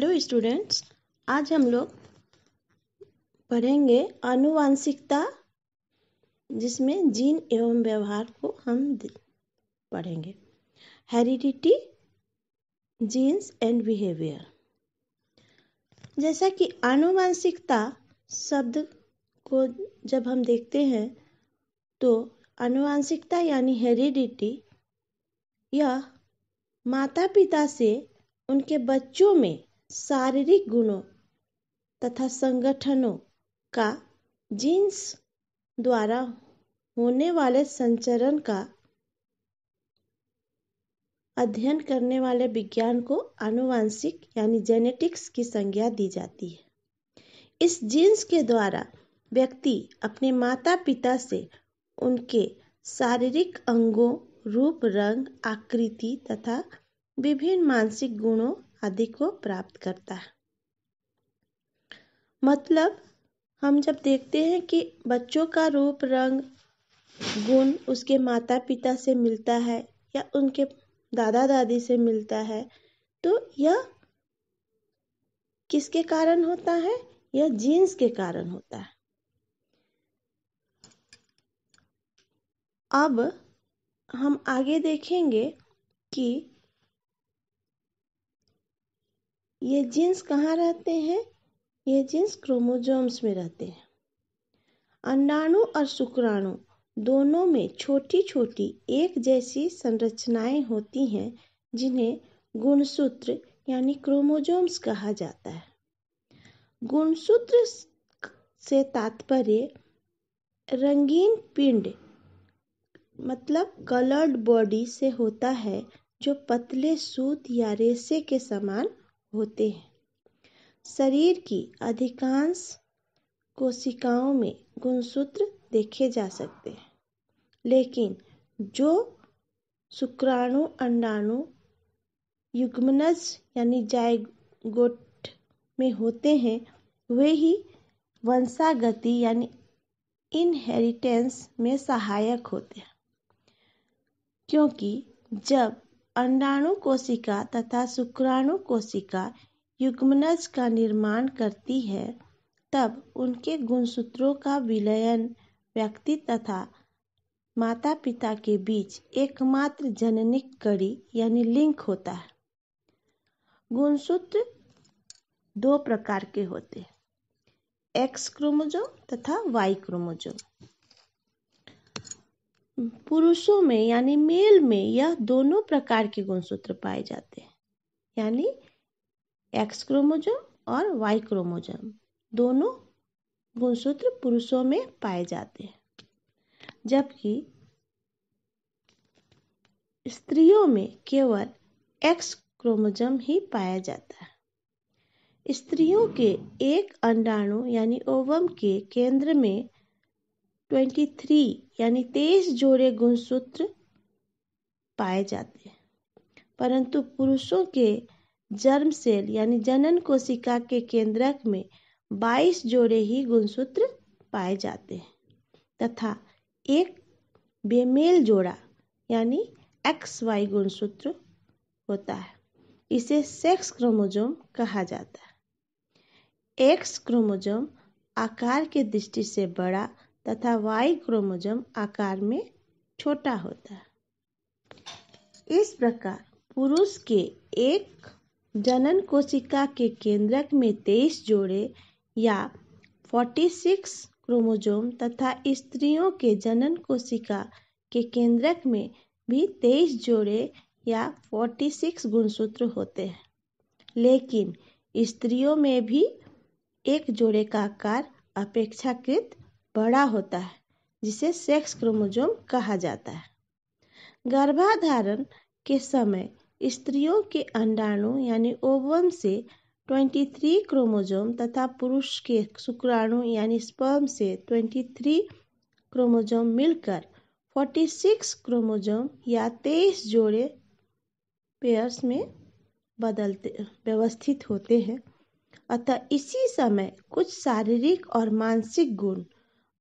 hello students आज हम लोग पढ़ेंगे अनुवांशिकता जिसमें जीन एवं व्यवहार को हम पढ़ेंगे हेरिडिटी जीन्स एंड बिहेवियर जैसा कि आनुवंशिकता शब्द को जब हम देखते हैं तो आनुवांशिकता यानी हेरिडिटी या माता पिता से उनके बच्चों में शारीरिक गुणों तथा संगठनों का जीन्स द्वारा होने वाले संचरण का अध्ययन करने वाले विज्ञान को आनुवांशिक यानी जेनेटिक्स की संज्ञा दी जाती है इस जीन्स के द्वारा व्यक्ति अपने माता पिता से उनके शारीरिक अंगों रूप रंग आकृति तथा विभिन्न मानसिक गुणों आदि को प्राप्त करता है मतलब हम जब देखते हैं कि बच्चों का रूप रंग गुण उसके माता पिता से मिलता है या उनके दादा दादी से मिलता है तो यह किसके कारण होता है यह जीन्स के कारण होता है अब हम आगे देखेंगे कि ये जीन्स कहाँ रहते हैं ये जीन्स क्रोमोजोम्स में रहते हैं अंडाणु और शुक्राणु दोनों में छोटी छोटी एक जैसी संरचनाएं होती हैं जिन्हें गुणसूत्र यानी क्रोमोजोम्स कहा जाता है गुणसूत्र से तात्पर्य रंगीन पिंड मतलब कलर्ड बॉडी से होता है जो पतले सूत या रेसे के समान होते हैं शरीर की अधिकांश कोशिकाओं में गुणसूत्र देखे जा सकते हैं लेकिन जो शुक्राणु अंडाणु युग्मनज यानी जायगोट में होते हैं वे ही वंशागति यानी इनहेरिटेंस में सहायक होते हैं क्योंकि जब अंडाणु कोशिका तथा शुक्राणु कोशिका युग्मनज का निर्माण करती है तब उनके गुणसूत्रों का विलयन व्यक्ति तथा माता पिता के बीच एकमात्र जननिक कड़ी यानी लिंक होता है गुणसूत्र दो प्रकार के होते हैं एक्स क्रोमोजोम तथा वाई क्रोमोजोम पुरुषों में यानी मेल में यह दोनों प्रकार के गुणसूत्र पाए जाते हैं यानी एक्स क्रोमोजोम और वाई क्रोमोजोम दोनों गुणसूत्र पुरुषों में पाए जाते हैं जबकि स्त्रियों में केवल एक्स क्रोमोजोम ही पाया जाता है स्त्रियों के एक अंडाणु यानी ओवम के केंद्र में ट्वेंटी थ्री यानी तेईस जोड़े गुणसूत्र पाए जाते हैं परंतु पुरुषों के जर्म सेल यानी जनन कोशिका के केंद्रक में 22 जोड़े ही गुणसूत्र पाए जाते हैं तथा एक बेमेल जोड़ा यानी एक्स वाई गुणसूत्र होता है इसे सेक्स क्रोमोजोम कहा जाता है एक्स क्रोमोजोम आकार के दृष्टि से बड़ा तथा वाई क्रोमोजोम आकार में छोटा होता है इस प्रकार पुरुष के एक जनन कोशिका के केंद्रक में तेईस जोड़े या 46 क्रोमोजोम तथा स्त्रियों के जनन कोशिका के केंद्रक में भी तेईस जोड़े या 46 गुणसूत्र होते हैं लेकिन स्त्रियों में भी एक जोड़े का आकार अपेक्षाकृत बड़ा होता है जिसे सेक्स क्रोमोजोम कहा जाता है गर्भाधारण के समय स्त्रियों के अंडाणु यानी ओवम से 23 क्रोमोजोम तथा पुरुष के शुक्राणु यानी स्पर्म से 23 क्रोमोजोम मिलकर 46 क्रोमोजोम या 23 जोड़े पेयर्स में बदलते व्यवस्थित होते हैं अतः इसी समय कुछ शारीरिक और मानसिक गुण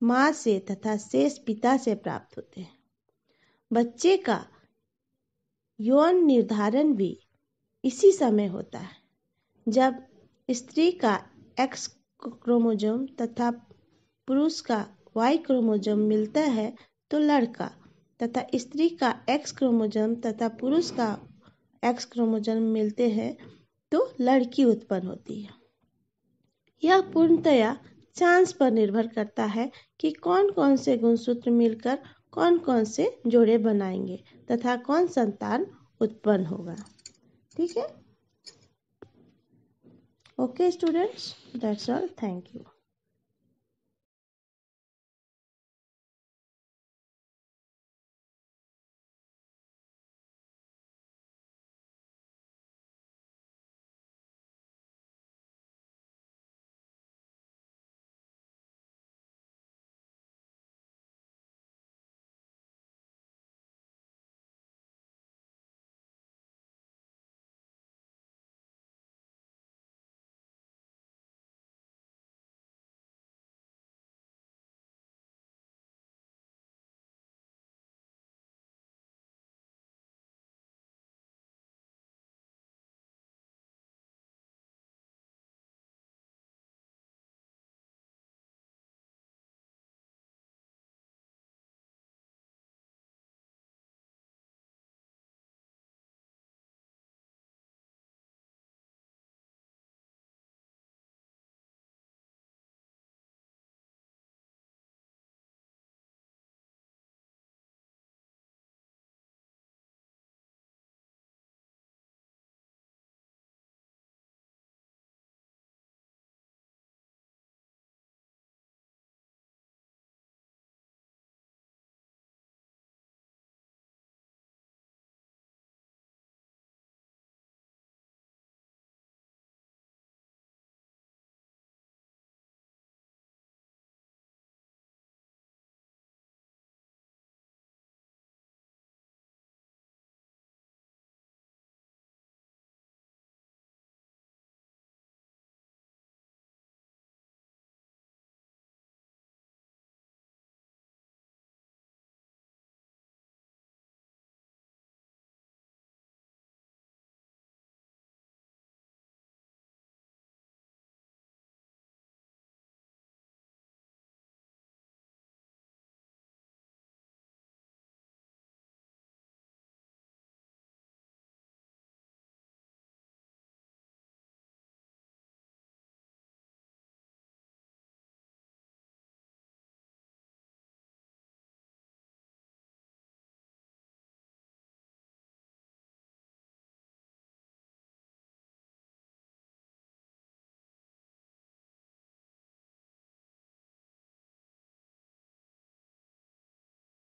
माँ से तथा शेष पिता से प्राप्त होते हैं बच्चे का यौन निर्धारण भी इसी समय होता है जब स्त्री का एक्स क्रोमोजोम तथा पुरुष का वाई क्रोमोजोम मिलता है तो लड़का तथा स्त्री का एक्स क्रोमोजोम तथा पुरुष का एक्स क्रोमोजोम मिलते हैं तो लड़की उत्पन्न होती है यह पूर्णतया चांस पर निर्भर करता है कि कौन कौन से गुणसूत्र मिलकर कौन कौन से जोड़े बनाएंगे तथा कौन संतान उत्पन्न होगा ठीक है okay students that's all thank you